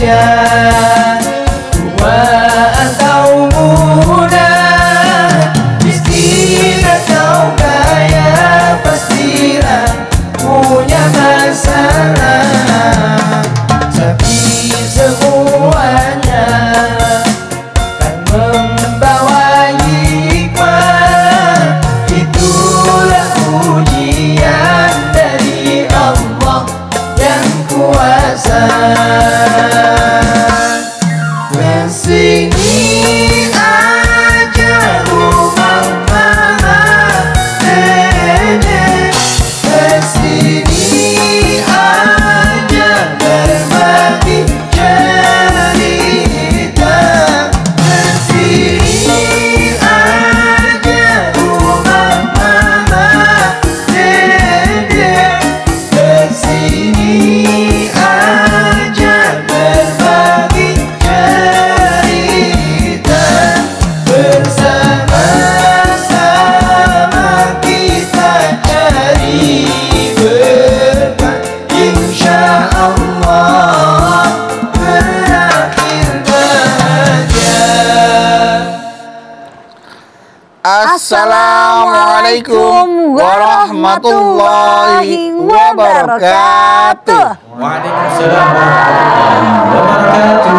Yeah. Assalamualaikum warahmatullahi wabarakatuh. Waalaikumsalam warahmatullahi wabarakatuh.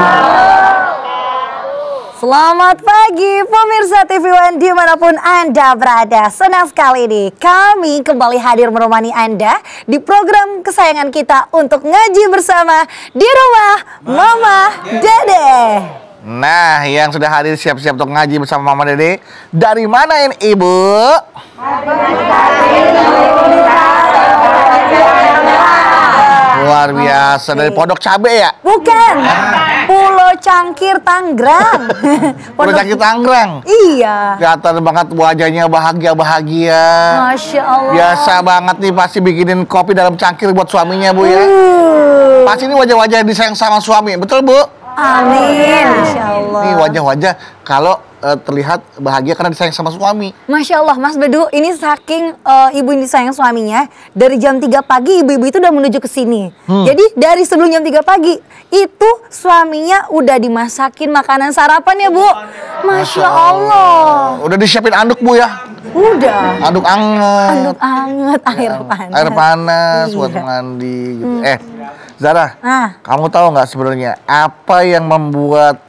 Selamat pagi pemirsa TV One dimanapun Anda berada Senang sekali nih kami kembali hadir menemani Anda Di program kesayangan kita untuk ngaji bersama di rumah Mama Dede Nah, yang sudah hadir siap-siap untuk ngaji bersama Mama Dede. Dari mana ini, Ibu? Luar biasa dari Pondok Cabe ya? Bukan. Ah. Pulau Cangkir Tangerang. Pulau Cangkir Tangerang. Iya. Gatar banget wajahnya bahagia-bahagia. Masya Allah. Biasa banget nih pasti bikinin kopi dalam cangkir buat suaminya, Bu ya. Uh. Pasti ini wajah-wajah disayang sama suami, betul, Bu? Amin. Masya Ini wajah-wajah kalau uh, terlihat bahagia karena disayang sama suami. Masya Allah, Mas Bedu, ini saking uh, ibu ini sayang suaminya dari jam 3 pagi ibu-ibu itu udah menuju ke sini. Hmm. Jadi dari sebelum jam 3 pagi itu suaminya udah dimasakin makanan sarapan ya Bu. Masya, Allah. Udah disiapin anduk Bu ya. Udah. Aduk anget. Aduk anget, air ya, panas. Air panas iya. buat mandi gitu. Hmm. Eh, Zara, ah. kamu tahu nggak sebenarnya apa yang membuat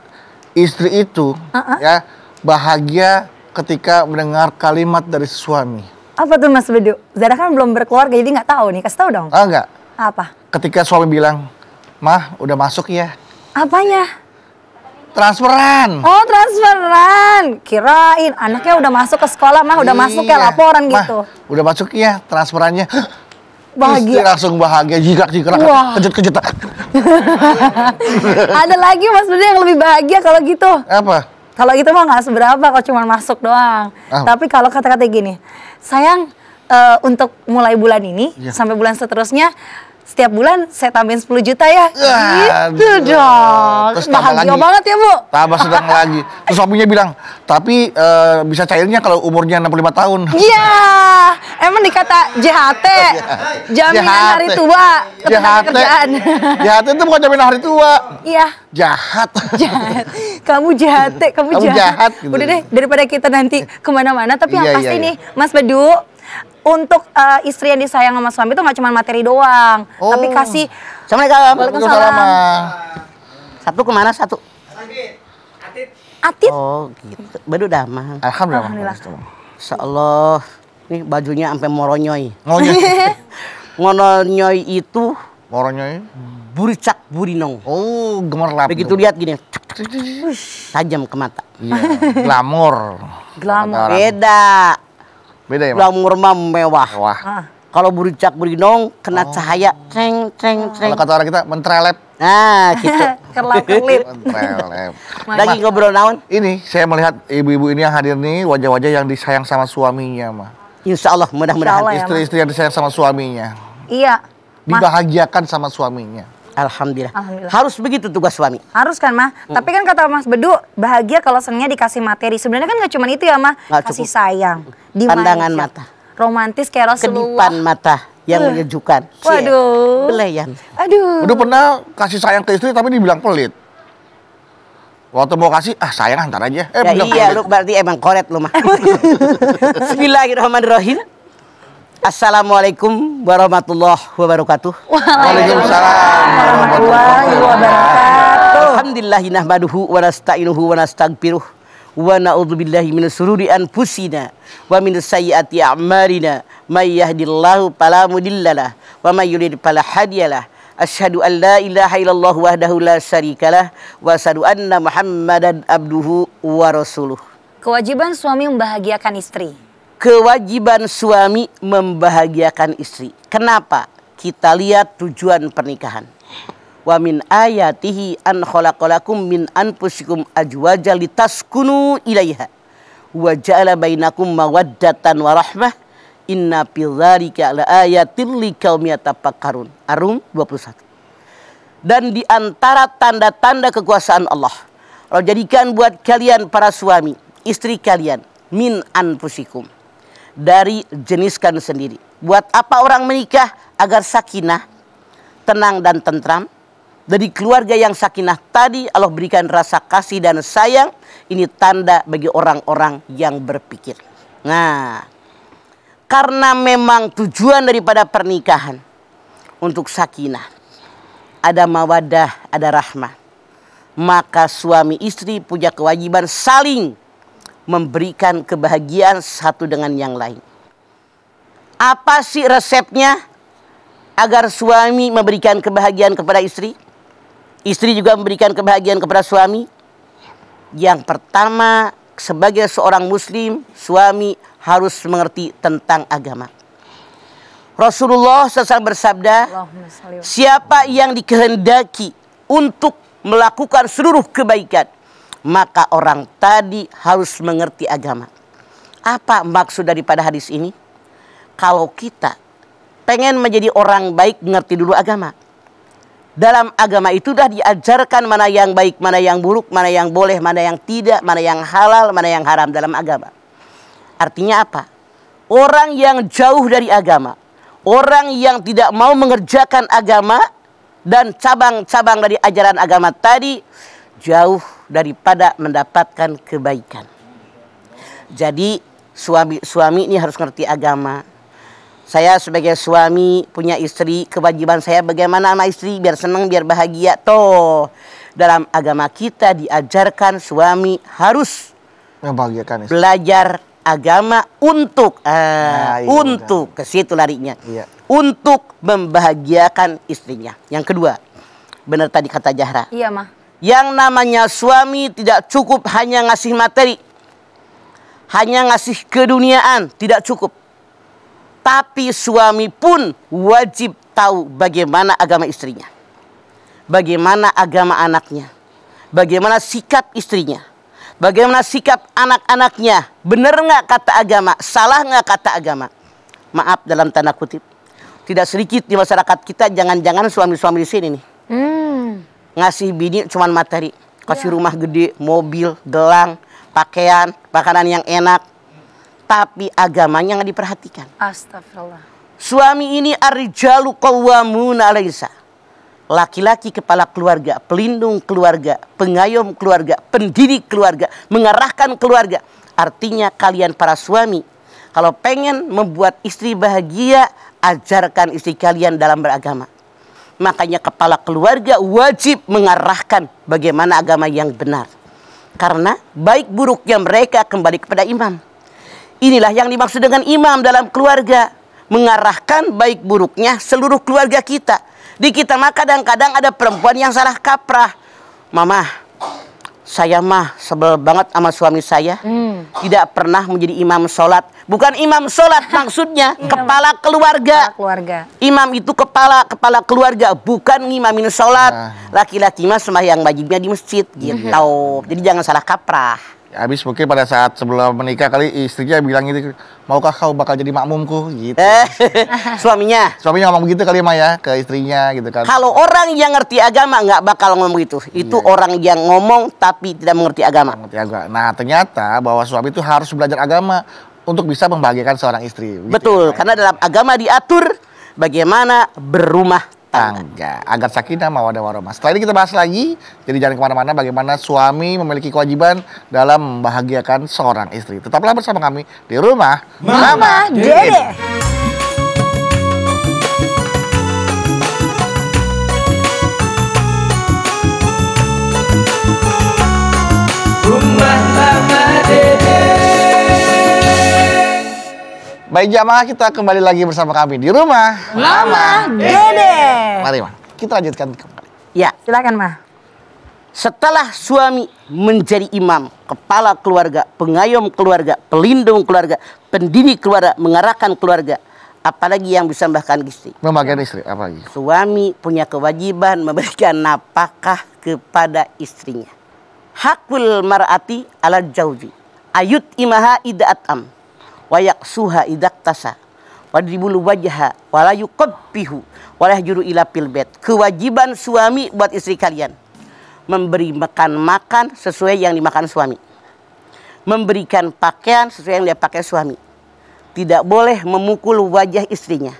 istri itu uh -uh. ya bahagia ketika mendengar kalimat dari suami? Apa tuh Mas Bedu? Zara kan belum berkeluarga jadi nggak tahu nih, kasih tahu dong. Ah nggak. Apa? Ketika suami bilang, mah udah masuk ya. Apanya? transferan. Oh, transferan. Kirain anaknya udah masuk ke sekolah mah udah iya, masuk ya laporan mah, gitu. Udah masuk ya transferannya bahagia. Istri langsung bahagia, jirak-jirak, kejut-kejut. Ada lagi Mas Budi yang lebih bahagia kalau gitu. Apa? Kalau gitu mah nggak seberapa, kalau cuma masuk doang. Apa? Ah. Tapi kalau kata-kata gini, sayang uh, untuk mulai bulan ini ya. sampai bulan seterusnya setiap bulan saya tambahin 10 juta ya. Gitu Aduh. Gitu dong. Terus Bahagia lagi. banget ya, Bu. Tambah sedang lagi. Terus suaminya bilang, tapi uh, bisa cairnya kalau umurnya 65 tahun. Iya. Emang dikata JHT, iya. jaminan JHT. hari tua JHT. JHT itu bukan jaminan hari tua. Iya. Jahat. Jahat. Kamu jahat, kamu, kamu jahat. jahat gitu. Udah deh, daripada kita nanti kemana-mana. Tapi iya, yang iya, pasti iya. nih, Mas Bedu, untuk uh, istri yang disayang sama suami itu nggak cuma materi doang, oh. tapi kasih. Assalamualaikum. Waalaikumsalam. Satu kemana satu? Atit. Atit. Oh gitu. Baru damah. Alhamdulillah. Alhamdulillah. Insya Allah. Ini bajunya sampai moronyoi moronyoi moronyoi itu. moronyoi Buricak burinong. Oh gemerlap. Begitu lihat gini. Tajam ke mata. Iya. Glamor. Glamor. Beda. Beda ya, Ulang mewah. wah ah. Kalau buricak berinong kena oh. cahaya ceng ceng ah. ceng. Kalau kata orang kita mentrelep. Nah, gitu. Kerlap kerlip. mentrelep. Lagi ngobrol naon? Ini saya melihat ibu-ibu ini yang hadir nih wajah-wajah yang disayang sama suaminya, mah. Insya Allah mudah-mudahan ya, istri-istri ya, yang disayang sama suaminya. Iya. Dibahagiakan sama suaminya Alhamdulillah. Alhamdulillah. Harus begitu tugas suami. Harus kan, Mah? Hmm. Tapi kan kata Mas Bedu, bahagia kalau senangnya dikasih materi. Sebenarnya kan gak cuma itu ya, Mah. Gak Kasih cukup. sayang. Dimana Pandangan mata. Romantis kayak Rasulullah. Kedipan mata yang uh. menyejukkan. Waduh. Belayan. Aduh. Udah pernah kasih sayang ke istri tapi dibilang pelit. Waktu mau kasih, ah sayang antar aja. Eh, ya, iya, lu berarti emang koret lu mah. Iya. Bismillahirrahmanirrahim. Assalamualaikum warahmatullahi wabarakatuh. Waalaikumsalam warahmatullahi wabarakatuh. Alhamdulillah nahmaduhu wa nasta'inuhu wa nastaghfiruh wa na'udzubillahi min syururi anfusina wa min sayyiati a'malina may yahdihillahu fala mudhillalah wa may yudhlil fala hadiyalah. Asyhadu an la ilaha illallah wahdahu la syarikalah wa asyhadu anna Muhammadan abduhu wa rasuluh. Kewajiban suami membahagiakan istri kewajiban suami membahagiakan istri. Kenapa? Kita lihat tujuan pernikahan. Wa min ayatihi an khalaqalakum min anfusikum ajwaja litaskunu ilaiha wa ja'ala bainakum mawaddatan wa rahmah inna fi dzalika laayatil liqaumi yatafakkarun. Ar-Rum 21. Dan di antara tanda-tanda kekuasaan Allah, Allah jadikan buat kalian para suami, istri kalian min anfusikum dari jeniskan sendiri. Buat apa orang menikah? Agar sakinah, tenang dan tentram. Dari keluarga yang sakinah tadi Allah berikan rasa kasih dan sayang. Ini tanda bagi orang-orang yang berpikir. Nah, karena memang tujuan daripada pernikahan untuk sakinah. Ada mawadah, ada rahmah. Maka suami istri punya kewajiban saling memberikan kebahagiaan satu dengan yang lain. Apa sih resepnya agar suami memberikan kebahagiaan kepada istri? Istri juga memberikan kebahagiaan kepada suami. Yang pertama, sebagai seorang muslim, suami harus mengerti tentang agama. Rasulullah SAW bersabda, siapa yang dikehendaki untuk melakukan seluruh kebaikan, maka orang tadi harus mengerti agama. Apa maksud daripada hadis ini? Kalau kita pengen menjadi orang baik, ngerti dulu agama. Dalam agama itu sudah diajarkan mana yang baik, mana yang buruk, mana yang boleh, mana yang tidak, mana yang halal, mana yang haram dalam agama. Artinya apa? Orang yang jauh dari agama, orang yang tidak mau mengerjakan agama dan cabang-cabang dari ajaran agama tadi jauh daripada mendapatkan kebaikan. Jadi suami-suami ini harus ngerti agama. Saya sebagai suami punya istri, kewajiban saya bagaimana sama istri biar senang, biar bahagia. Toh, dalam agama kita diajarkan suami harus membahagiakan istri. Belajar agama untuk uh, nah, iya, untuk ke situ larinya. Iya. Untuk membahagiakan istrinya. Yang kedua, benar tadi kata Zahra. Iya, mah yang namanya suami tidak cukup hanya ngasih materi. Hanya ngasih keduniaan, tidak cukup. Tapi suami pun wajib tahu bagaimana agama istrinya. Bagaimana agama anaknya. Bagaimana sikap istrinya. Bagaimana sikap anak-anaknya. Benar nggak kata agama? Salah nggak kata agama? Maaf dalam tanda kutip. Tidak sedikit di masyarakat kita jangan-jangan suami-suami di sini nih. Hmm ngasih bini cuman materi kasih ya. rumah gede mobil gelang pakaian makanan yang enak tapi agamanya nggak diperhatikan astagfirullah suami ini arjalu kawamun 'alaisa laki-laki kepala keluarga, pelindung keluarga, pengayom keluarga, pendidik keluarga, mengarahkan keluarga. Artinya kalian para suami, kalau pengen membuat istri bahagia, ajarkan istri kalian dalam beragama. Makanya kepala keluarga wajib mengarahkan bagaimana agama yang benar. Karena baik buruknya mereka kembali kepada imam. Inilah yang dimaksud dengan imam dalam keluarga. Mengarahkan baik buruknya seluruh keluarga kita. Di kita maka kadang-kadang ada perempuan yang salah kaprah. mama saya mah sebel banget sama suami saya. Hmm. Tidak pernah menjadi imam sholat. Bukan imam sholat maksudnya, kepala keluarga. Kepala keluarga. Imam itu kepala kepala keluarga, bukan ngimamin sholat. Nah. Laki-laki mah sembahyang wajibnya di masjid gitu. Mhm. Jadi jangan salah kaprah habis mungkin pada saat sebelum menikah kali istrinya bilang gitu maukah kau bakal jadi makmumku gitu eh, suaminya suaminya ngomong begitu kali Maya ke istrinya gitu kan kalau orang yang ngerti agama nggak bakal ngomong gitu itu orang yang ngomong tapi tidak mengerti agama agama nah ternyata bahwa suami itu harus belajar agama untuk bisa membahagiakan seorang istri gitu betul ya, karena dalam agama diatur bagaimana berumah tangga agar sakinah mawadah warahmah. Setelah ini kita bahas lagi, jadi jangan kemana-mana bagaimana suami memiliki kewajiban dalam membahagiakan seorang istri. Tetaplah bersama kami di rumah Mama, Mama Dede. Dede. Baik jamaah kita kembali lagi bersama kami di rumah Mama, iya. Dede. Mari Ma, kita lanjutkan kembali. Ya, silakan Ma. Setelah suami menjadi imam, kepala keluarga, pengayom keluarga, pelindung keluarga, pendidik keluarga, mengarahkan keluarga, apalagi yang bisa bahkan istri. Membagikan istri, apa lagi? Suami punya kewajiban memberikan napakah kepada istrinya. Hakul mar'ati ala jauzi. Ayut imaha ida'atam wayak suha idak tasa wadribulu wajha wala yuqabbihu walah juru ila pilbet kewajiban suami buat istri kalian memberi makan makan sesuai yang dimakan suami memberikan pakaian sesuai yang dia pakai suami tidak boleh memukul wajah istrinya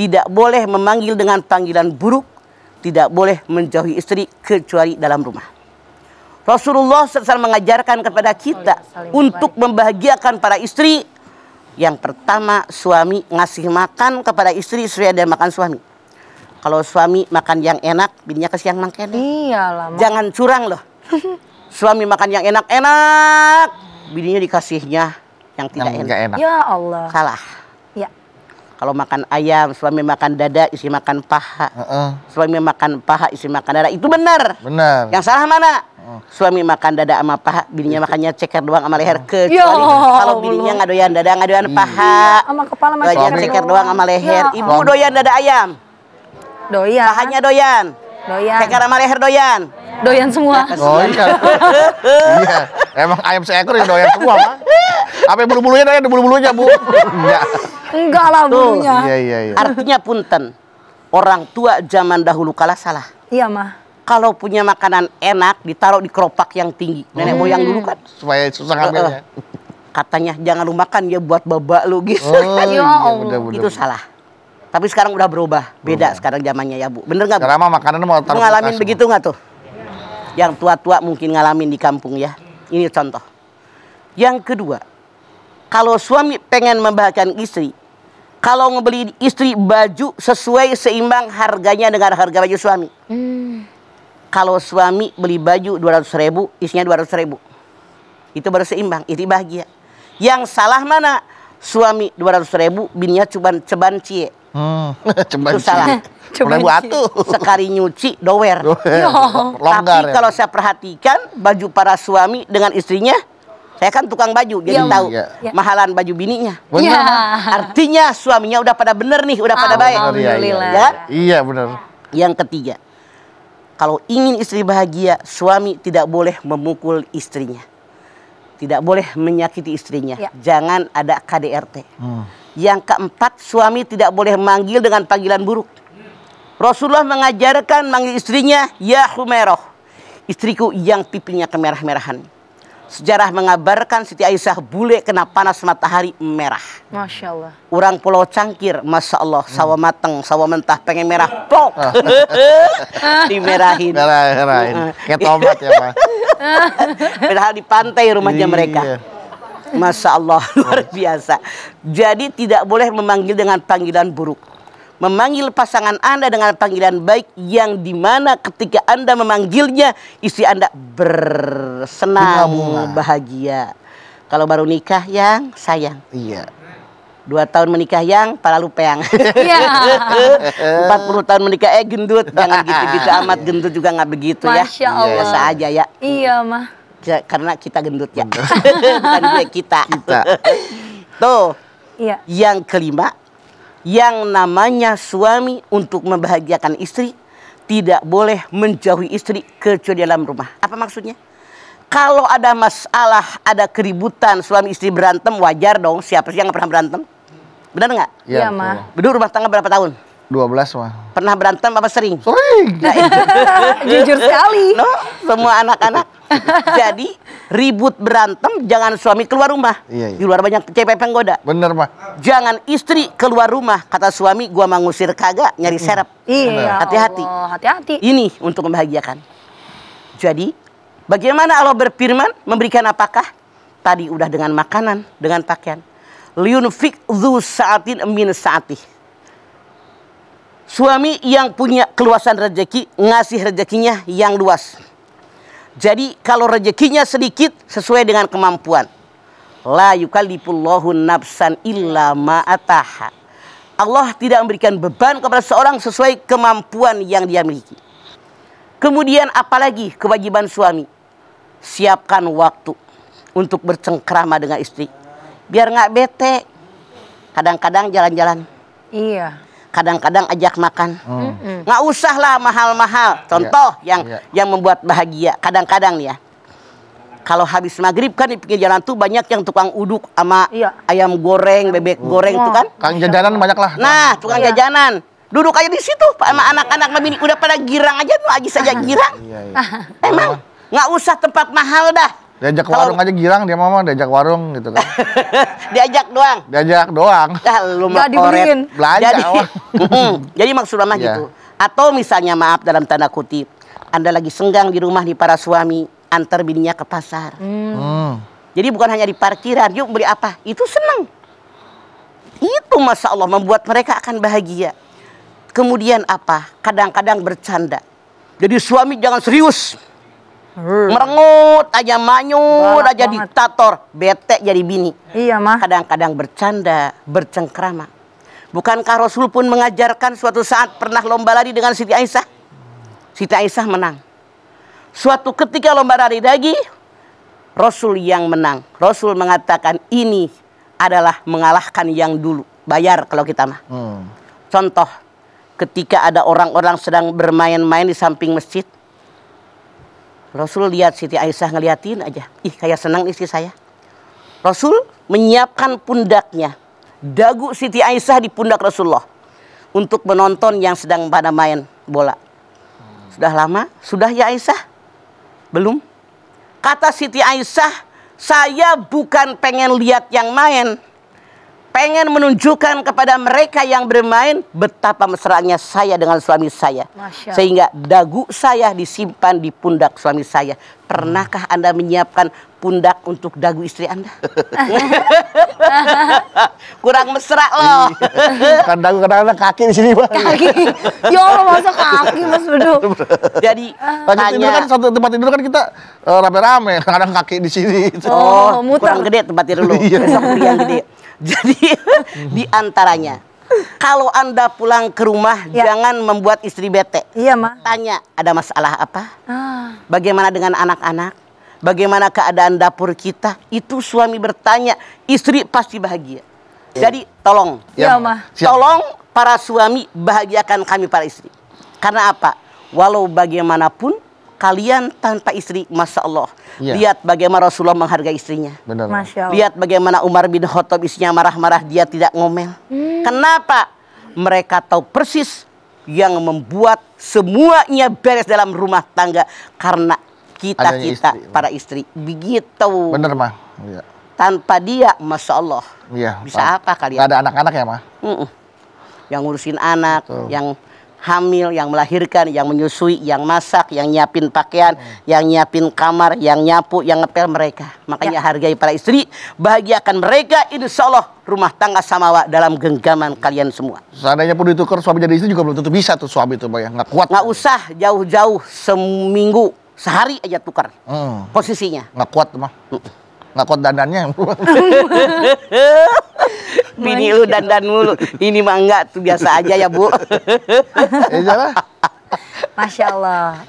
tidak boleh memanggil dengan panggilan buruk tidak boleh menjauhi istri kecuali dalam rumah Rasulullah SAW mengajarkan kepada kita oh, iya, untuk membahagiakan para istri yang pertama, suami ngasih makan kepada istri istri ada makan suami. Kalau suami makan yang enak, bininya kasih yang makan. Iyalah. Jangan curang loh. suami makan yang enak-enak, bininya dikasihnya yang tidak yang enak. enak. Ya Allah. Salah. Ya. Kalau makan ayam, suami makan dada, istri makan paha. Uh -uh. Suami makan paha, istri makan dada. Itu benar. Benar. Yang salah mana? Oh. Suami makan dada sama paha, bininya makannya ceker doang sama leher oh. ke. Ya kalau bininya nggak doyan dada, nggak doyan hmm. paha. Iya, sama kepala sama ceker, ceker doang sama leher. Ya. Ibu doyan dada ayam. Doyan. Pahanya doyan. Doyan. Ceker sama leher doyan. Doyan semua. Doyan. Oh, iya. Emang ayam seekor yang doyan semua, Pak. Apa yang bulu-bulunya doyan bulu-bulunya, Bu? Enggak. Enggak lah bulunya. Iya, iya, iya. Artinya punten. Orang tua zaman dahulu kalah salah. Iya, mah kalau punya makanan enak ditaruh di keropak yang tinggi. Nenek hmm. moyang hmm. dulu kan supaya susah ngambil ya. Katanya jangan lu makan ya buat babak lu gitu. Oh, iya, bener, ya bener, itu salah. Tapi sekarang udah berubah, beda berubah. sekarang zamannya ya Bu. Bener nggak? Sekarang makanan mau taruh. Ngalamin begitu nggak tuh? Yang tua-tua mungkin ngalamin di kampung ya. Ini contoh. Yang kedua, kalau suami pengen membahagiakan istri, kalau ngebeli istri baju sesuai seimbang harganya dengan harga baju suami. Hmm kalau suami beli baju 200 ribu, isinya 200 ribu. Itu baru seimbang, itu bahagia. Yang salah mana? Suami 200 ribu, bininya cuman ceban cie. Hmm, ceban itu cie. salah. ceban cie. Sekali nyuci, dower. Longgar, Tapi ya. kalau saya perhatikan, baju para suami dengan istrinya, saya kan tukang baju, jadi Yo. Iya. tahu yeah. Iya. mahalan baju bininya. Yeah. Artinya suaminya udah pada bener nih, udah pada baik. Alhamdulillah. Ya. Iya benar. Yang ketiga, kalau ingin istri bahagia, suami tidak boleh memukul istrinya. Tidak boleh menyakiti istrinya. Ya. Jangan ada KDRT. Hmm. Yang keempat, suami tidak boleh manggil dengan panggilan buruk. Rasulullah mengajarkan manggil istrinya, ya Humeroh. Istriku yang pipinya kemerah-merahan. Sejarah mengabarkan Siti Aisyah bule kena panas matahari merah. Masya Allah. Orang pulau cangkir, Masya Allah. Hmm. Sawah mateng, sawah mentah, pengen merah. Pok. Ah. Dimerahin. merahin. Kayak tomat ya Pak. Padahal di pantai rumahnya iya. mereka. Masya Allah, luar biasa. Jadi tidak boleh memanggil dengan panggilan buruk memanggil pasangan Anda dengan panggilan baik yang dimana ketika Anda memanggilnya istri Anda bersenang bahagia. Kalau baru nikah yang sayang. Iya. Dua tahun menikah yang palalu peang. Iya. Empat puluh tahun menikah eh gendut. Jangan gitu-gitu amat gendut juga nggak begitu ya. Masya Allah. Biasa aja ya. Iya mah. Karena kita gendut ya. Bukan dia kita. kita. Tuh. Iya. Yang kelima yang namanya suami untuk membahagiakan istri tidak boleh menjauhi istri kecuali dalam rumah. Apa maksudnya? Kalau ada masalah, ada keributan, suami istri berantem, wajar dong. Siapa sih yang pernah berantem? Benar nggak? Iya, ya, Ma. Benar rumah tangga berapa tahun? 12 mah. Pernah berantem apa sering? Sering. Nah, Jujur sekali. No, semua anak-anak. Jadi ribut berantem jangan suami keluar rumah. Iya, iya. Di luar banyak cewek penggoda. Bener mah. Jangan istri keluar rumah kata suami gua mengusir kagak nyari serep. Iya. Ya hati-hati. Hati-hati. Ini untuk membahagiakan. Jadi bagaimana Allah berfirman memberikan apakah? Tadi udah dengan makanan, dengan pakaian. Liunfik fikzu saatin min saatih Suami yang punya keluasan rezeki ngasih rezekinya yang luas. Jadi kalau rezekinya sedikit sesuai dengan kemampuan. La yukallifullahu nafsan illa ataha. Allah tidak memberikan beban kepada seorang sesuai kemampuan yang dia miliki. Kemudian apalagi kewajiban suami? Siapkan waktu untuk bercengkrama dengan istri. Biar nggak bete. Kadang-kadang jalan-jalan. Iya kadang-kadang ajak makan hmm. nggak usah lah mahal-mahal iya, contoh yeah. yang yeah. yang membuat bahagia kadang-kadang ya kalau habis maghrib kan di pinggir jalan tuh banyak yang tukang uduk sama iya. ayam goreng bebek hmm. goreng itu kan tukang jajanan banyak lah nah tukang iya. jajanan duduk aja di situ pak sama iya. anak-anak mami udah pada girang aja tuh aja saja iya, girang emang nggak usah tempat mahal dah Diajak Halo. warung aja girang dia mama diajak warung gitu kan. diajak doang. Diajak doang. Nah, lu mah dibeliin. Belanja. Jadi, jadi maksud mama yeah. Iya. gitu. Atau misalnya maaf dalam tanda kutip, Anda lagi senggang di rumah nih para suami, antar bininya ke pasar. Hmm. hmm. Jadi bukan hanya di parkiran, yuk beli apa? Itu senang. Itu masa Allah membuat mereka akan bahagia. Kemudian apa? Kadang-kadang bercanda. Jadi suami jangan serius Hmm. Merengut aja manyut aja banget. diktator, bete jadi bini. Iya, mah. Kadang-kadang bercanda, bercengkrama. Bukankah Rasul pun mengajarkan suatu saat pernah lomba lari dengan Siti Aisyah? Siti Aisyah menang. Suatu ketika lomba lari lagi, Rasul yang menang. Rasul mengatakan ini adalah mengalahkan yang dulu. Bayar kalau kita mah. Hmm. Contoh, ketika ada orang-orang sedang bermain-main di samping masjid, Rasul lihat Siti Aisyah ngeliatin aja. Ih kayak senang istri saya. Rasul menyiapkan pundaknya. Dagu Siti Aisyah di pundak Rasulullah. Untuk menonton yang sedang pada main bola. Sudah lama? Sudah ya Aisyah? Belum? Kata Siti Aisyah, saya bukan pengen lihat yang main pengen menunjukkan kepada mereka yang bermain betapa mesraannya saya dengan suami saya. Sehingga dagu saya disimpan di pundak suami saya. Pernahkah Anda menyiapkan pundak untuk dagu istri Anda? Kurang mesra loh. Iya. kan dagu kadang-kadang kaki di sini, Bang. Kaki. Ya Allah, masa kaki Mas Bedu. Jadi kaki tanya, tidur kan satu tempat tidur kan kita eh, rame-rame, kadang kaki di sini. Oh, oh muter. kurang gede tempat tidur lu. Iya. Besok beli gede. Jadi di antaranya kalau Anda pulang ke rumah, ya. jangan membuat istri bete. Iya, Ma. Tanya, ada masalah apa? Ah. Bagaimana dengan anak-anak? Bagaimana keadaan dapur kita? Itu suami bertanya, istri pasti bahagia. Ya. Jadi tolong, ya, ya ma. tolong para suami bahagiakan kami para istri. Karena apa? Walau bagaimanapun kalian tanpa istri, masya Allah. Ya. Lihat bagaimana Rasulullah menghargai istrinya. Benar. Masya Allah. Lihat bagaimana Umar bin Khattab istrinya marah-marah, dia tidak ngomel. Hmm. Kenapa? Mereka tahu persis yang membuat semuanya beres dalam rumah tangga karena kita Adanya kita istri. para istri begitu. Bener mah. Ya. Tanpa dia, masya Allah. Iya. Bisa apa kalian? Gak ada anak-anak ya mah. Mm -mm. Yang ngurusin anak, Betul. yang hamil, yang melahirkan, yang menyusui, yang masak, yang nyiapin pakaian, hmm. yang nyiapin kamar, yang nyapu, yang ngepel mereka. Makanya ya. hargai para istri, bahagiakan mereka insya Allah rumah tangga samawa dalam genggaman kalian semua. Seandainya pun ditukar suami jadi istri juga belum tentu bisa tuh suami itu ya, nggak kuat. Nggak usah jauh-jauh seminggu, sehari aja tukar hmm. posisinya. Nggak kuat mah, mm. nggak kuat dandannya. Bini lu dandan mulu. Ini mah enggak tuh biasa aja ya, Bu. Ya, Masya Allah.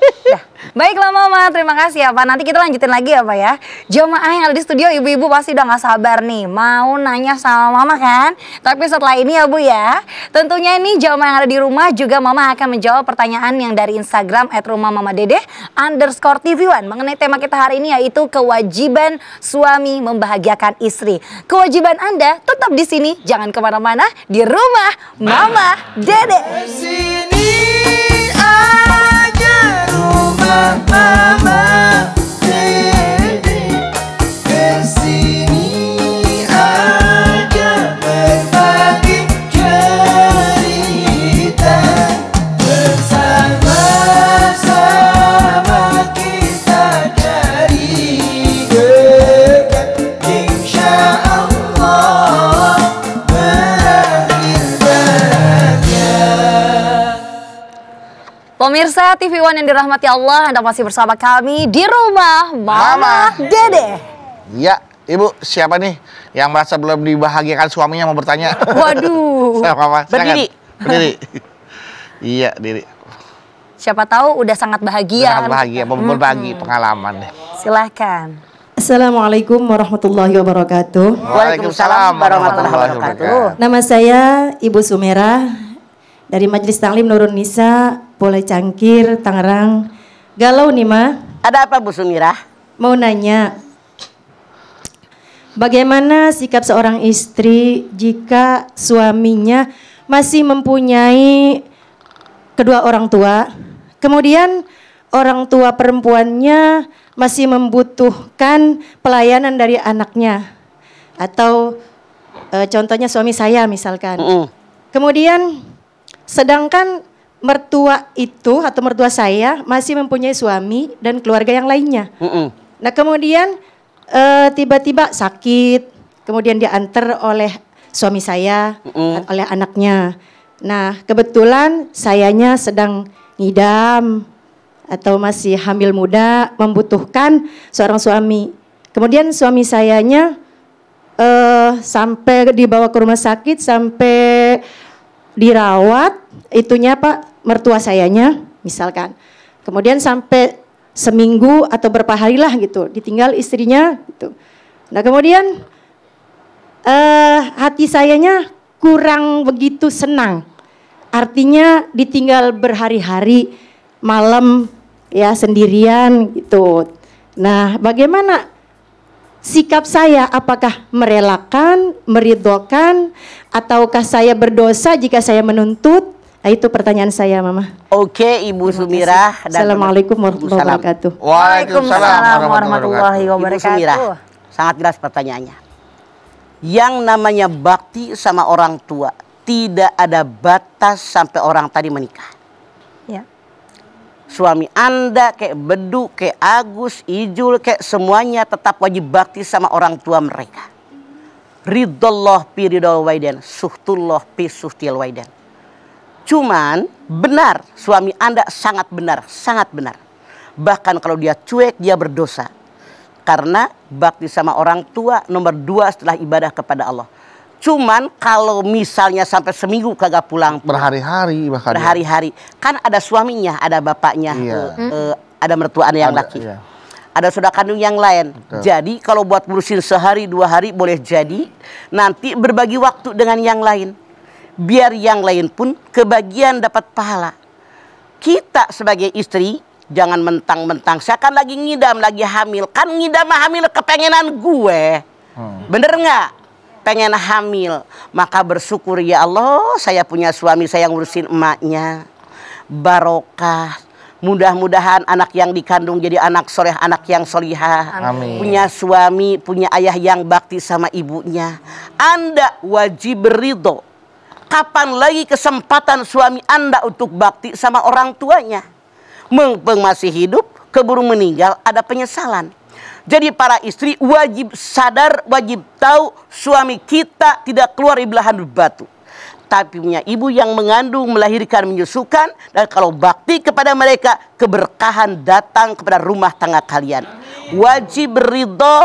Baiklah Mama, terima kasih ya Pak. Nanti kita lanjutin lagi ya Pak ya. Jemaah yang ada di studio ibu-ibu pasti udah gak sabar nih. Mau nanya sama Mama kan? Tapi setelah ini ya Bu ya. Tentunya ini jemaah yang ada di rumah juga Mama akan menjawab pertanyaan yang dari Instagram at rumah Mama Dede underscore TV1. Mengenai tema kita hari ini yaitu kewajiban suami membahagiakan istri. Kewajiban Anda tetap di sini. Jangan kemana-mana di rumah Mama nah. Dede. Di sini Mama. Pemirsa TV One yang dirahmati Allah, Anda masih bersama kami di rumah Mama, Mama. Dede. Iya, Ibu siapa nih yang merasa belum dibahagiakan suaminya mau bertanya? Waduh. Saya Mama, Berdiri. Berdiri. iya, diri. Siapa tahu udah sangat bahagia. Sangat bahagia, mau berbagi pengalaman. Silahkan. Assalamualaikum warahmatullahi wabarakatuh. Waalaikumsalam warahmatullahi wabarakatuh. Nama saya Ibu Sumera, dari Majelis Taklim Nurun Nisa, Boleh Cangkir, Tangerang. Galau nih, Ma. Ada apa Bu Sumirah? Mau nanya, bagaimana sikap seorang istri jika suaminya masih mempunyai kedua orang tua, kemudian orang tua perempuannya masih membutuhkan pelayanan dari anaknya atau e, contohnya suami saya misalkan. Mm -hmm. Kemudian Sedangkan mertua itu atau mertua saya masih mempunyai suami dan keluarga yang lainnya. Mm -mm. Nah kemudian eh, tiba-tiba sakit, kemudian diantar oleh suami saya, mm -mm. oleh anaknya. Nah kebetulan sayanya sedang ngidam atau masih hamil muda membutuhkan seorang suami. Kemudian suami sayanya uh, sampai dibawa ke rumah sakit sampai dirawat itunya Pak mertua sayanya misalkan. Kemudian sampai seminggu atau berapa hari lah gitu ditinggal istrinya gitu. Nah, kemudian eh, hati sayanya kurang begitu senang. Artinya ditinggal berhari-hari malam ya sendirian gitu. Nah, bagaimana sikap saya apakah merelakan, meridhokan, ataukah saya berdosa jika saya menuntut? Nah, itu pertanyaan saya, Mama. Oke, Ibu Sumira. Assalamualaikum warahmatullahi wabarakatuh. Waalaikumsalam warahmatullahi wabarakatuh. Ibu Sumira, sangat jelas pertanyaannya. Yang namanya bakti sama orang tua, tidak ada batas sampai orang tadi menikah suami anda kayak bedu kayak agus ijul kayak semuanya tetap wajib bakti sama orang tua mereka ridallah pi ridal waiden suhtullah pi waiden cuman benar suami anda sangat benar sangat benar bahkan kalau dia cuek dia berdosa karena bakti sama orang tua nomor dua setelah ibadah kepada Allah Cuman kalau misalnya sampai seminggu kagak pulang berhari-hari bahkan ya. berhari-hari kan ada suaminya, ada bapaknya, iya. e, e, ada mertuaan yang ada, laki. Iya. Ada sudah kandung yang lain. Betul. Jadi kalau buat ngurusin sehari dua hari boleh jadi nanti berbagi waktu dengan yang lain. Biar yang lain pun kebagian dapat pahala. Kita sebagai istri jangan mentang-mentang saya kan lagi ngidam lagi hamil kan ngidam hamil kepengenan gue. Hmm. Bener nggak? pengen hamil. Maka bersyukur ya Allah saya punya suami saya ngurusin emaknya. Barokah. Mudah-mudahan anak yang dikandung jadi anak soleh, anak yang solihah. Punya suami, punya ayah yang bakti sama ibunya. Anda wajib berido Kapan lagi kesempatan suami Anda untuk bakti sama orang tuanya? Mengpeng masih hidup, keburu meninggal, ada penyesalan jadi para istri wajib sadar, wajib tahu suami kita tidak keluar dari belahan batu. Tapi punya ibu yang mengandung, melahirkan, menyusukan. Dan kalau bakti kepada mereka, keberkahan datang kepada rumah tangga kalian. Wajib ridho,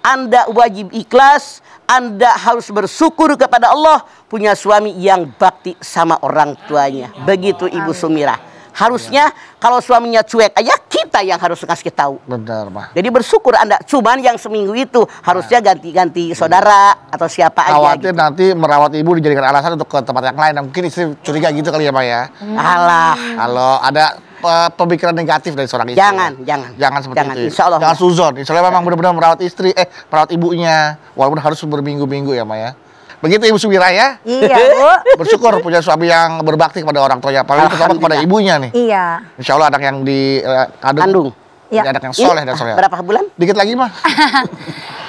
Anda wajib ikhlas, anda harus bersyukur kepada Allah punya suami yang bakti sama orang tuanya. Begitu Ibu Sumira. Harusnya kalau suaminya cuek aja kita yang harus kasih tahu. Benar, Pak. Jadi bersyukur Anda cuman yang seminggu itu harusnya iya. ganti-ganti saudara atau siapa Khawatir aja. gitu. nanti merawat ibu dijadikan alasan untuk ke tempat yang lain. Nah, mungkin istri curiga gitu kali ya, Pak ya. Hmm. Alah. Kalau ada uh, pemikiran negatif dari seorang istri. Jangan, jangan. Jangan seperti jangan, itu. Insya Allah. Jangan suzon. Insya Allah memang benar-benar merawat istri, eh merawat ibunya. Walaupun harus berminggu-minggu ya, Maya. Begitu Ibu ya, Iya, Bu. Bersyukur punya suami yang berbakti kepada orang tuanya, apalagi terutama kepada ibunya nih. Iya. Insya Allah anak yang di eh, kandung. kandung. Ya. Ada yang soleh dan soleh. Berapa bulan? Dikit lagi mah.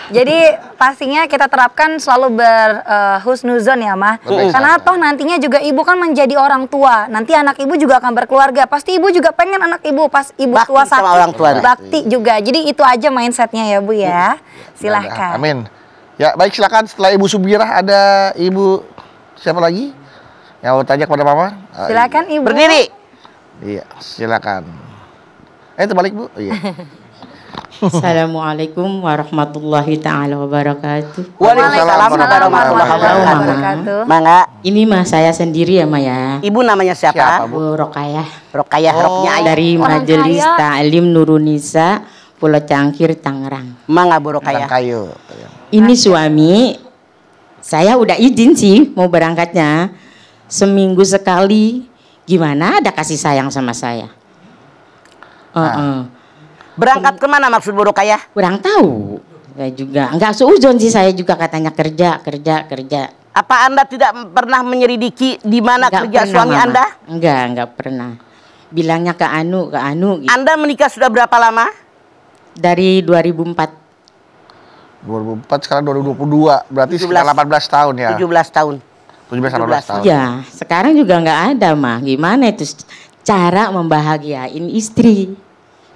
Jadi pastinya kita terapkan selalu berhusnuzon eh, uh, ya mah. Karena toh nantinya juga ibu kan menjadi orang tua. Nanti anak ibu juga akan berkeluarga. Pasti ibu juga pengen anak ibu pas ibu bakti tua sakit. Orang tua. Bakti juga. Jadi itu aja mindsetnya ya bu ya. Iya. Silahkan. Amin. Ya, baik silakan setelah Ibu Subirah ada Ibu siapa lagi? Yang mau tanya kepada Mama? Ah, silakan Ibu. Berdiri. Iya, silakan. Eh terbalik Bu. Iya. Assalamualaikum warahmatullahi taala wabarakatuh. Waalaikumsalam warahmatullahi wabarakatuh. Mangga. Ini mah saya sendiri ya, Ma ya. Ibu namanya siapa? siapa Bu, Rokaya. Rokayah. Rokayah oh, roknya dari Majelis Ta'lim Nurunisa Pulau Cangkir Tangerang. Mangga Bu Rokayah. Kayu ini suami saya udah izin sih mau berangkatnya seminggu sekali gimana ada kasih sayang sama saya uh -uh. berangkat berangkat kemana maksud buruk ayah? kurang tahu saya juga nggak seuzon sih saya juga katanya kerja kerja kerja apa anda tidak pernah menyelidiki di mana enggak kerja pernah, suami mama. anda enggak enggak pernah bilangnya ke Anu ke Anu gitu. anda menikah sudah berapa lama dari 2004 2004 sekarang 2022 berarti 17, sekitar 18 tahun ya 17 tahun 17 tahun ya sekarang juga nggak ada mah gimana itu cara membahagiain istri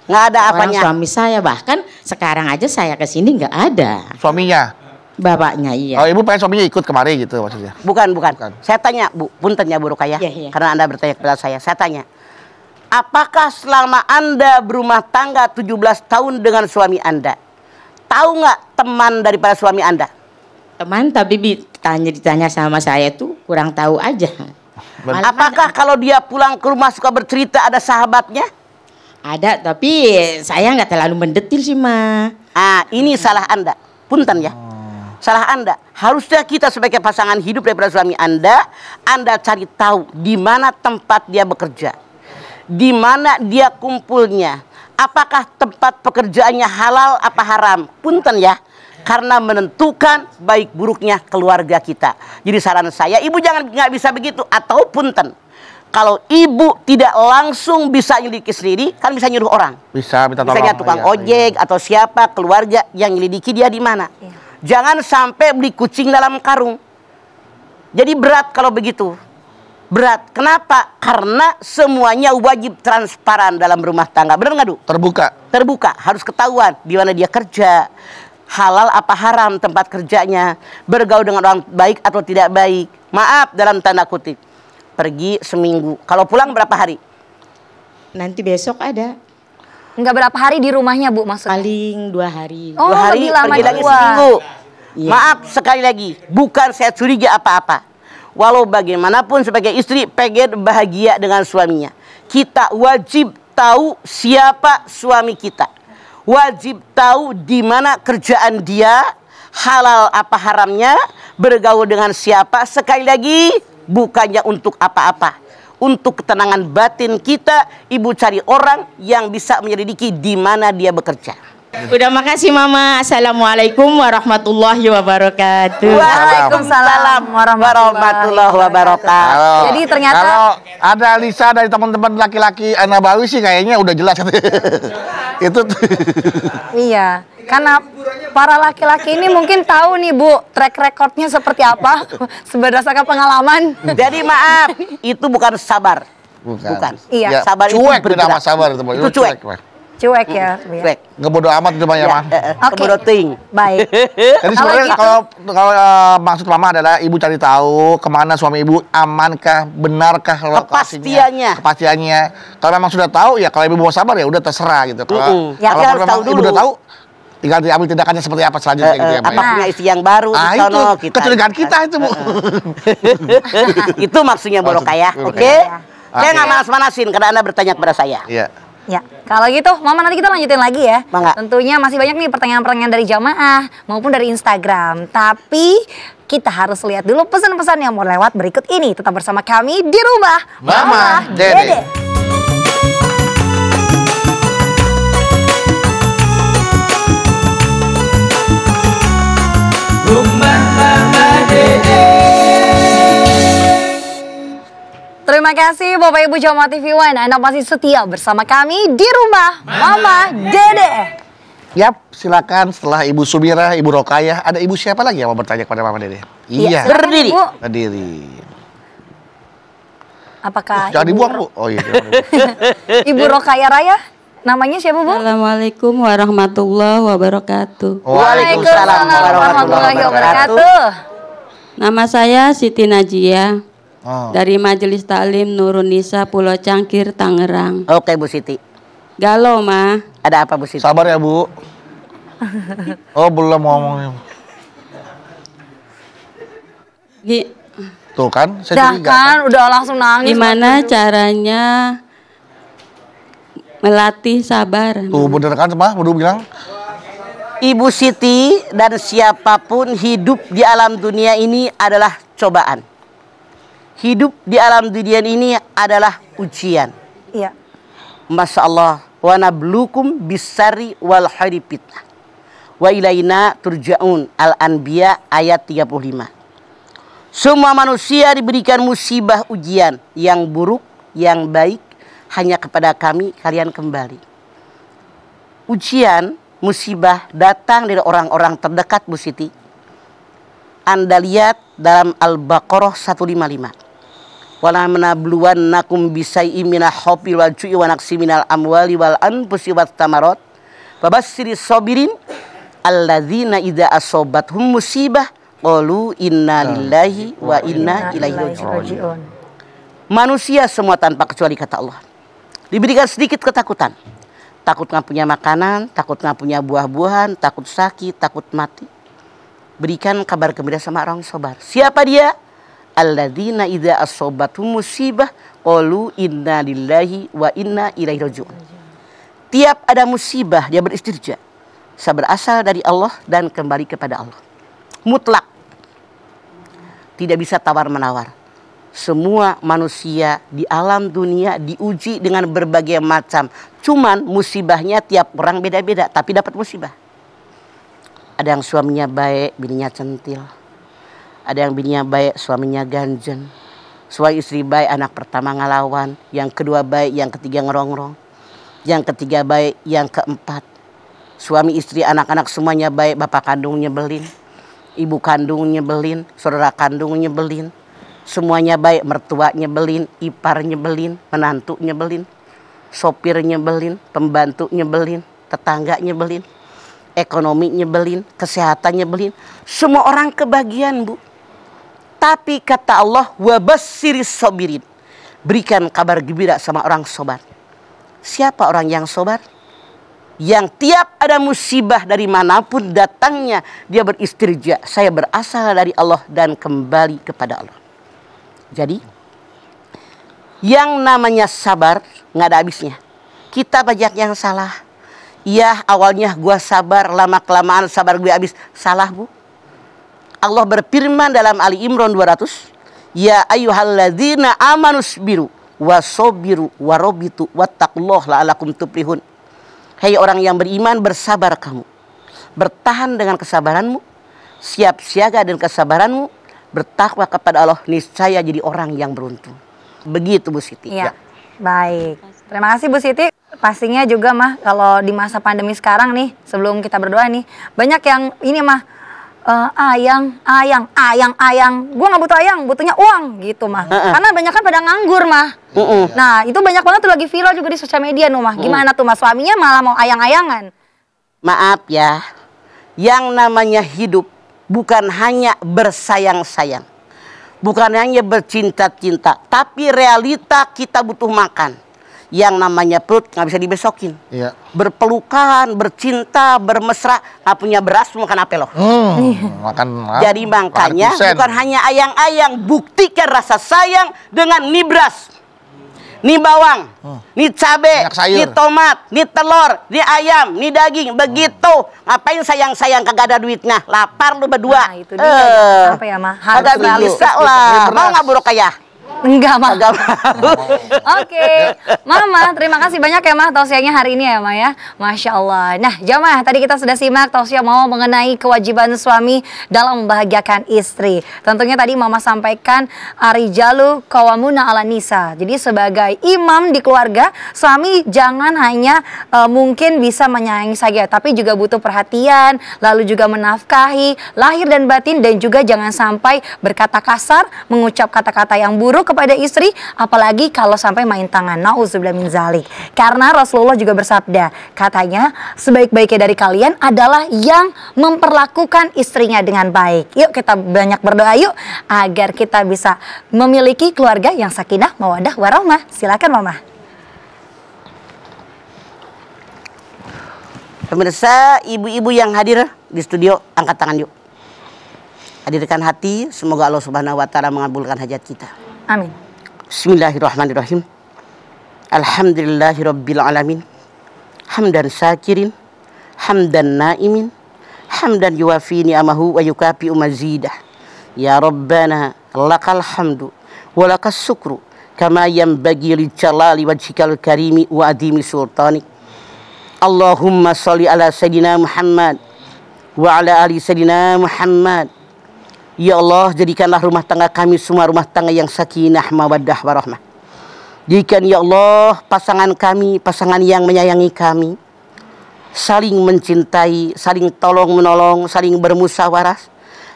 nggak ada Orang apanya suami saya bahkan sekarang aja saya ke sini nggak ada suaminya bapaknya iya oh ibu pengen suaminya ikut kemari gitu maksudnya bukan bukan, bukan. saya tanya bu punten ya bu ya, ya. karena anda bertanya kepada saya saya tanya apakah selama anda berumah tangga 17 tahun dengan suami anda tahu nggak teman daripada suami anda teman tapi ditanya ditanya sama saya itu kurang tahu aja apakah kalau dia pulang ke rumah suka bercerita ada sahabatnya ada tapi saya nggak terlalu mendetil sih ma ah ini hmm. salah anda punten ya hmm salah Anda. Harusnya kita sebagai pasangan hidup daripada suami Anda, Anda cari tahu di mana tempat dia bekerja, di mana dia kumpulnya, apakah tempat pekerjaannya halal apa haram. Punten ya. Karena menentukan baik buruknya keluarga kita. Jadi saran saya, ibu jangan nggak bisa begitu. Atau punten. Kalau ibu tidak langsung bisa nyelidiki sendiri, kan bisa nyuruh orang. Bisa, minta tolong. Misalnya tukang iya, ojek iya. atau siapa keluarga yang nyelidiki dia di mana. Iya. Jangan sampai beli kucing dalam karung. Jadi berat kalau begitu berat. Kenapa? Karena semuanya wajib transparan dalam rumah tangga. Benar nggak, Du? Terbuka. Terbuka, harus ketahuan di mana dia kerja. Halal apa haram tempat kerjanya, bergaul dengan orang baik atau tidak baik. Maaf dalam tanda kutip. Pergi seminggu. Kalau pulang berapa hari? Nanti besok ada. Enggak berapa hari di rumahnya, Bu, maksudnya? Paling dua hari. Oh, dua hari, lebih lama pergi lagi seminggu. Ya. Maaf sekali lagi, bukan saya curiga apa-apa Walau bagaimanapun sebagai istri pengen bahagia dengan suaminya. Kita wajib tahu siapa suami kita. Wajib tahu di mana kerjaan dia, halal apa haramnya, bergaul dengan siapa. Sekali lagi bukannya untuk apa-apa. Untuk ketenangan batin kita, ibu cari orang yang bisa menyelidiki di mana dia bekerja. Udah makasih Mama. Assalamualaikum warahmatullahi wabarakatuh. Waalaikumsalam warahmatullahi wabarakatuh. Jadi ternyata kalau ada Lisa dari teman-teman laki-laki anak Anabawi sih kayaknya udah jelas. Itu Iya. Karena para laki-laki ini mungkin tahu nih Bu track recordnya seperti apa berdasarkan pengalaman. Jadi maaf, itu bukan sabar. Bukan. Iya. Sabar cuek itu beda ya, sabar itu. cuek. Cuek ya. Cuek. Ngebodo amat itu banyak, mah Mang. Eh, eh ting. Baik. Jadi sebenarnya kalau kalau eh, maksud Mama adalah ibu cari tahu kemana suami ibu amankah, benarkah lokasinya. Kepastiannya. Kepastiannya. Kalau memang sudah tahu ya kalau ibu mau sabar ya udah terserah gitu. Kalau ya, kalau memang ibu udah tahu tinggal diambil tindakannya seperti apa selanjutnya eh, gitu ya, ya. apa punya istri yang baru ah, itu kita kecurigaan kita itu bu itu maksudnya kayak. oke saya nggak ah, iya. malas-malasin karena anda bertanya kepada saya yeah. Ya, kalau gitu, Mama nanti kita lanjutin lagi ya. Bangga. Tentunya masih banyak nih pertanyaan-pertanyaan dari jamaah maupun dari Instagram. Tapi kita harus lihat dulu pesan-pesan yang mau lewat berikut ini. Tetap bersama kami di rumah Mama, Mama Dede. Dede. Rumah Terima kasih Bapak Ibu Jawa TV One. Anda masih setia bersama kami di rumah Mama, Dede. Yap, silakan setelah Ibu Sumira, Ibu Rokayah, ada Ibu siapa lagi yang mau bertanya kepada Mama Dede? Iya. Ya, berdiri. Ibu. Berdiri. Apakah oh, Jangan dibuang, Bu. Oh iya. Ibu Rokayah Raya? Namanya siapa, Bu? Assalamualaikum warahmatullahi wabarakatuh. Waalaikumsalam warahmatullahi wabarakatuh. Nama saya Siti Najia. Oh. Dari Majelis Taklim Nurun Nisa Pulau Cangkir Tangerang. Oke Bu Siti. Galau Ma. Ada apa Bu Siti? Sabar ya Bu. Oh belum ngomongnya. G Tuh kan, saya Dah kan, udah langsung nangis. Gimana caranya melatih sabar? Tuh bener kan, mah, udah bilang. Ibu Siti dan siapapun hidup di alam dunia ini adalah cobaan hidup di alam dunia ini adalah ujian. Iya. Masya Allah. Wa nablukum bisari wal khairi Wa ilaina turja'un. Al-Anbiya ayat 35. Semua manusia diberikan musibah ujian. Yang buruk, yang baik. Hanya kepada kami kalian kembali. Ujian, musibah datang dari orang-orang terdekat Bu Siti. Anda lihat dalam Al-Baqarah 155 wala manabluwannakum bisay'in minal khawfi wal ju'i wa naqsi minal amwali wal anfusi wat tamarat fabassiri sabirin alladzina idza asabat-hum musibah qalu inna nah. lillahi wa nah, inna ilaihi raji'un manusia semua tanpa kecuali kata Allah diberikan sedikit ketakutan takut nggak punya makanan takut nggak punya buah-buahan takut sakit takut mati berikan kabar gembira sama orang sobar siapa dia alladzina idza asobatum musibah qalu inna lillahi wa inna ilaihi rajiun. Tiap ada musibah dia beristirja. Berasal dari Allah dan kembali kepada Allah. Mutlak. Tidak bisa tawar-menawar. Semua manusia di alam dunia diuji dengan berbagai macam. Cuman musibahnya tiap orang beda-beda tapi dapat musibah. Ada yang suaminya baik, bininya centil ada yang bininya baik, suaminya ganjen. Suami istri baik, anak pertama ngelawan. Yang kedua baik, yang ketiga ngerongrong. Yang ketiga baik, yang keempat. Suami istri anak-anak semuanya baik, bapak kandungnya belin, Ibu kandungnya belin, saudara kandungnya belin. Semuanya baik, mertuanya belin, ipar belin, menantu nyebelin. Sopir nyebelin, pembantu nyebelin, tetangga nyebelin ekonomi nyebelin, kesehatannya belin. Semua orang kebagian, Bu. Tapi kata Allah, wabasiris sobirin. Berikan kabar gembira sama orang sobar. Siapa orang yang sobar? Yang tiap ada musibah dari manapun datangnya, dia beristirja. Saya berasal dari Allah dan kembali kepada Allah. Jadi, yang namanya sabar nggak ada habisnya. Kita banyak yang salah. Iya awalnya gua sabar, lama-kelamaan sabar gue habis. Salah bu, Allah berfirman dalam Ali Imran 200, "Ya ayyuhalladzina amanus biru wasobiru warobitu wattaqullah la'alakum tuflihun." Hai hey, orang yang beriman, bersabar kamu. Bertahan dengan kesabaranmu, siap siaga dengan kesabaranmu, bertakwa kepada Allah, niscaya jadi orang yang beruntung. Begitu Bu Siti. Ya. ya. Baik. Terima kasih Bu Siti pastinya juga mah kalau di masa pandemi sekarang nih sebelum kita berdoa nih banyak yang ini mah uh, ayang, ayang, ayang, ayang. Gue nggak butuh ayang, butuhnya uang gitu mah. Uh -uh. Karena banyak kan pada nganggur mah. Uh -uh. Nah itu banyak banget tuh lagi viral juga di sosial media nuh mah. Gimana uh -uh. tuh mas suaminya malah mau ayang-ayangan? Maaf ya, yang namanya hidup bukan hanya bersayang-sayang, bukan hanya bercinta-cinta, tapi realita kita butuh makan yang namanya perut nggak bisa dibesokin. Iya. Berpelukan, bercinta, bermesra, nggak punya beras makan hmm, iya. apa loh? Hmm, makan. Jadi makanya bukan hanya ayang-ayang, buktikan rasa sayang dengan nih beras, nih bawang, hmm. nih cabe, nih tomat, nih telur, nih ayam, nih daging, hmm. begitu. Hmm. Ngapain sayang-sayang kagak ada duitnya? Lapar lu berdua. Nah, itu dia. Uh, apa ya, Mah? Kagak bisa lah. Mau nggak buruk kayak? Enggak, Ma. Oke. Okay. Mama, terima kasih banyak ya, Ma, tausiahnya hari ini ya, ma ya. Masya Allah. Nah, jamaah, tadi kita sudah simak tausiah mau mengenai kewajiban suami dalam membahagiakan istri. Tentunya tadi Mama sampaikan Jalu Kawamuna ala Nisa. Jadi sebagai imam di keluarga, suami jangan hanya uh, mungkin bisa menyayangi saja, tapi juga butuh perhatian, lalu juga menafkahi lahir dan batin dan juga jangan sampai berkata kasar, mengucap kata-kata yang buruk buruk kepada istri apalagi kalau sampai main tangan. Nauzubillah min zalik. Karena Rasulullah juga bersabda, katanya sebaik-baiknya dari kalian adalah yang memperlakukan istrinya dengan baik. Yuk kita banyak berdoa yuk agar kita bisa memiliki keluarga yang sakinah, mawadah, warahmah. Silakan Mama. Pemirsa, ibu-ibu yang hadir di studio, angkat tangan yuk. Hadirkan hati, semoga Allah Subhanahu wa taala mengabulkan hajat kita. Amin. Bismillahirrahmanirrahim. Alhamdulillahi alamin. Hamdan sakirin, hamdan naimin, hamdan yuwafi ni'amahu wa yukafi umazidah. Ya Rabbana lakal hamdu wa lakas syukru kama yanbaghi li jalali wajhikal karimi wa adimi sultanik. Allahumma salli ala sayyidina Muhammad wa ala ali sayyidina Muhammad Ya Allah, jadikanlah rumah tangga kami semua rumah tangga yang sakinah, mawaddah, warahmah. Jadikan ya Allah pasangan kami, pasangan yang menyayangi kami. Saling mencintai, saling tolong menolong, saling bermusyawarah.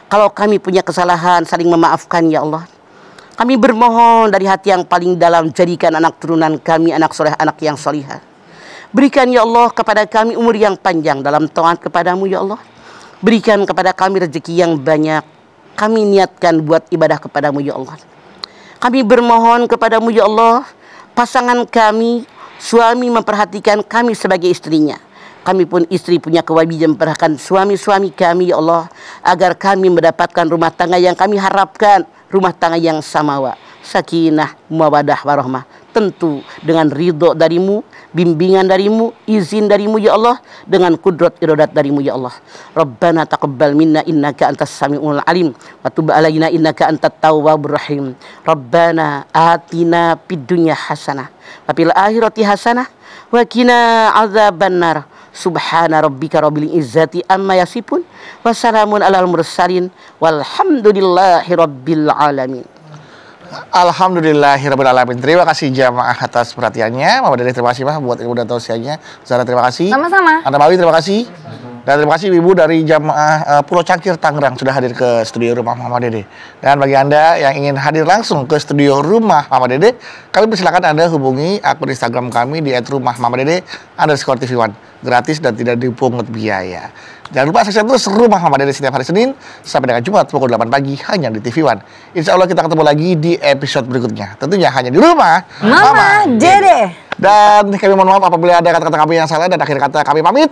Kalau kami punya kesalahan, saling memaafkan ya Allah. Kami bermohon dari hati yang paling dalam, jadikan anak turunan kami, anak soleh, anak yang solihah. Berikan ya Allah kepada kami umur yang panjang dalam taat kepadamu ya Allah. Berikan kepada kami rezeki yang banyak kami niatkan buat ibadah kepadamu ya Allah. Kami bermohon kepadamu ya Allah, pasangan kami, suami memperhatikan kami sebagai istrinya. Kami pun istri punya kewajiban memperhatikan suami-suami kami ya Allah, agar kami mendapatkan rumah tangga yang kami harapkan, rumah tangga yang samawa, sakinah, mawadah, warahmah. Tentu dengan ridho darimu, bimbingan darimu, izin darimu ya Allah, dengan kudrat irodat darimu ya Allah. Rabbana taqabbal minna innaka antas samiul alim wa tub alaina innaka antat tawwabur rahim. Rabbana atina fid dunya hasanah wa fil akhirati hasanah wa qina azabannar. Subhana rabbika rabbil izzati amma yasifun wa salamun alal mursalin walhamdulillahi rabbil alamin. Alhamdulillahirrahmanirrahim. Terima kasih jamaah atas perhatiannya. Mama dari terima kasih Mah buat ibu dan tausiahnya. Zara terima kasih. Sama-sama. Anda Mawi terima kasih. Sama-sama. Dan terima kasih Ibu dari jamaah uh, Pulau Cangkir Tangerang sudah hadir ke studio rumah Mama Dede. Dan bagi Anda yang ingin hadir langsung ke studio rumah Mama Dede, kami persilakan Anda hubungi akun Instagram kami di @rumahmamadede underscore tv One Gratis dan tidak dipungut biaya. Jangan lupa saksikan terus Rumah Mama Dede setiap hari Senin sampai dengan Jumat pukul 8 pagi hanya di TV One. Insya Allah kita ketemu lagi di episode berikutnya. Tentunya hanya di Rumah Mama, Mama Dede. Dan kami mohon maaf apabila ada kata-kata kami yang salah dan akhir kata kami pamit.